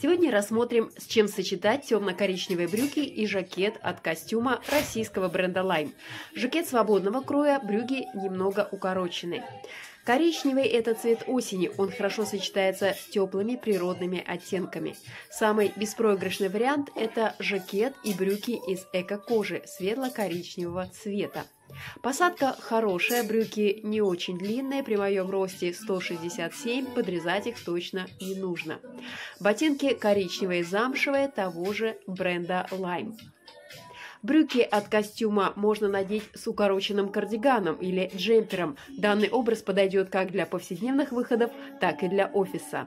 Сегодня рассмотрим, с чем сочетать темно-коричневые брюки и жакет от костюма российского бренда Lime. Жакет свободного кроя, брюки немного укорочены. Коричневый – это цвет осени, он хорошо сочетается с теплыми природными оттенками. Самый беспроигрышный вариант – это жакет и брюки из эко-кожи светло-коричневого цвета. Посадка хорошая, брюки не очень длинные, при моем росте 167, подрезать их точно не нужно. Ботинки коричневые замшевые того же бренда Lime. Брюки от костюма можно надеть с укороченным кардиганом или джемпером. Данный образ подойдет как для повседневных выходов, так и для офиса.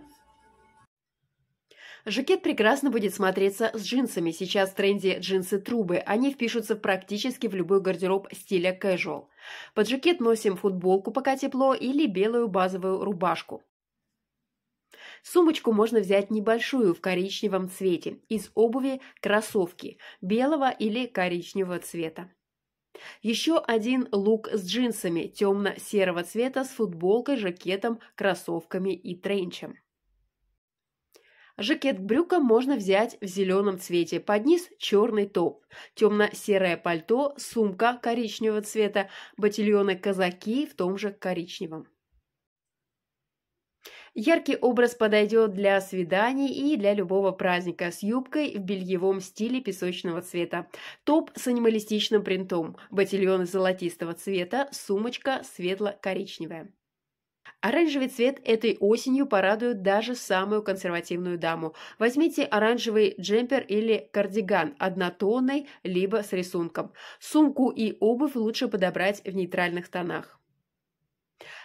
Жакет прекрасно будет смотреться с джинсами. Сейчас в тренде джинсы-трубы. Они впишутся практически в любой гардероб стиля casual. Под жакет носим футболку, пока тепло, или белую базовую рубашку. Сумочку можно взять небольшую в коричневом цвете, из обуви кроссовки белого или коричневого цвета. Еще один лук с джинсами темно-серого цвета с футболкой, жакетом, кроссовками и тренчем. Жакет к брюкам можно взять в зеленом цвете, под низ черный топ, темно-серое пальто, сумка коричневого цвета, ботильоны-казаки в том же коричневом. Яркий образ подойдет для свиданий и для любого праздника с юбкой в бельевом стиле песочного цвета, топ с анималистичным принтом, ботильоны золотистого цвета, сумочка светло-коричневая. Оранжевый цвет этой осенью порадует даже самую консервативную даму. Возьмите оранжевый джемпер или кардиган однотонный, либо с рисунком. Сумку и обувь лучше подобрать в нейтральных тонах.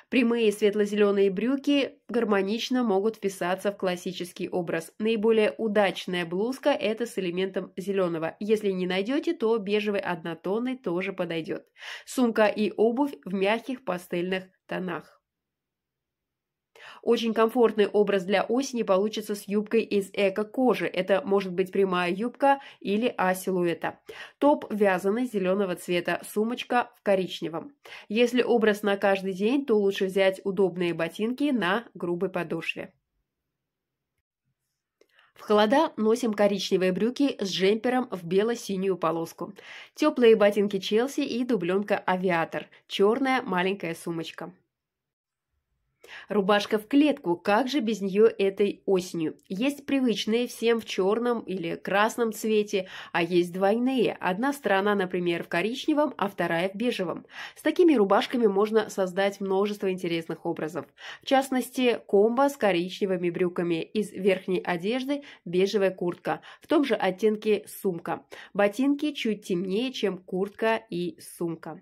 Прямые светло-зеленые брюки гармонично могут вписаться в классический образ. Наиболее удачная блузка – это с элементом зеленого. Если не найдете, то бежевый однотонный тоже подойдет. Сумка и обувь в мягких пастельных тонах. Очень комфортный образ для осени получится с юбкой из эко-кожи. Это может быть прямая юбка или А-силуэта. Топ вязаный зеленого цвета, сумочка в коричневом. Если образ на каждый день, то лучше взять удобные ботинки на грубой подошве. В холода носим коричневые брюки с джемпером в бело-синюю полоску. Теплые ботинки Челси и дубленка Авиатор. Черная маленькая сумочка. Рубашка в клетку, как же без нее этой осенью? Есть привычные всем в черном или красном цвете, а есть двойные. Одна сторона, например, в коричневом, а вторая в бежевом. С такими рубашками можно создать множество интересных образов. В частности, комбо с коричневыми брюками, из верхней одежды бежевая куртка, в том же оттенке сумка. Ботинки чуть темнее, чем куртка и сумка.